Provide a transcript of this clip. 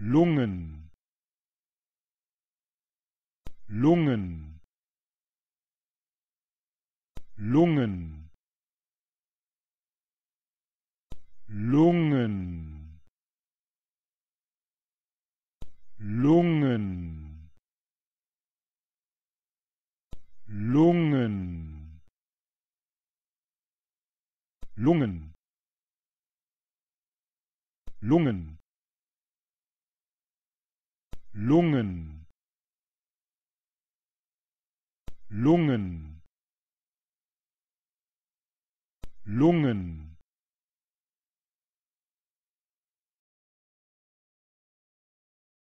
Lungen Lungen Lungen Lungen Lungen Lungen Lungen Lungen Lungen Lungen Lungen